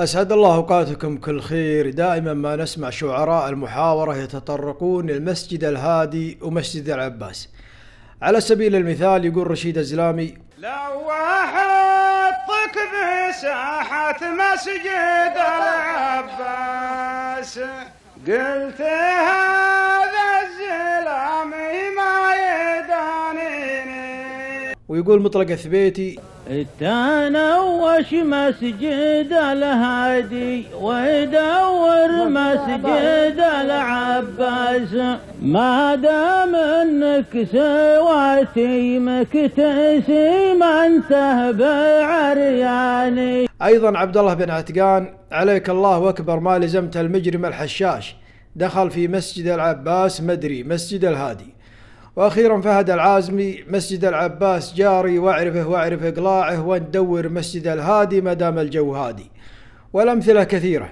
أسعد الله أوقاتكم كل خير دائما ما نسمع شعراء المحاورة يتطرقون للمسجد الهادي ومسجد العباس على سبيل المثال يقول رشيد الزلامي لو أحطك بساحة مسجد العباس قلت هذا الزلامي ما يدانيني ويقول مطلق ثبيتي تنوش مسجد الهادي ودور مسجد العباس ما دام انك سواتي مكتسي ما انته بعرياني ايضا عبد الله بن عتقان عليك الله اكبر ما لزمت المجرم الحشاش دخل في مسجد العباس مدري مسجد الهادي واخيرا فهد العازمي مسجد العباس جاري واعرفه واعرف اقلاعه وندور مسجد الهادي ما دام الجو هادي والامثله كثيره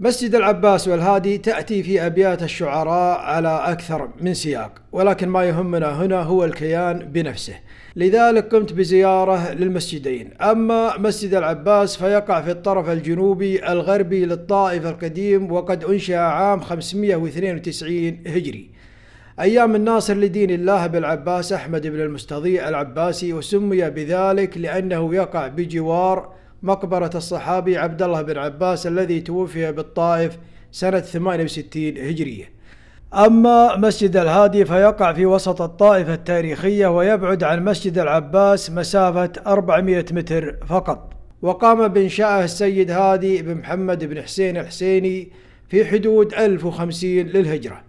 مسجد العباس والهادي تاتي في ابيات الشعراء على اكثر من سياق ولكن ما يهمنا هنا هو الكيان بنفسه لذلك قمت بزياره للمسجدين اما مسجد العباس فيقع في الطرف الجنوبي الغربي للطائف القديم وقد انشا عام 592 هجري أيام الناصر لدين الله بالعباس أحمد بن المستضيع العباسي وسمي بذلك لأنه يقع بجوار مقبرة الصحابي عبد الله بن عباس الذي توفي بالطائف سنة 68 هجرية أما مسجد الهادي فيقع في وسط الطائفة التاريخية ويبعد عن مسجد العباس مسافة 400 متر فقط وقام بإنشائه السيد هادي بن محمد بن حسين الحسيني في حدود 1050 للهجرة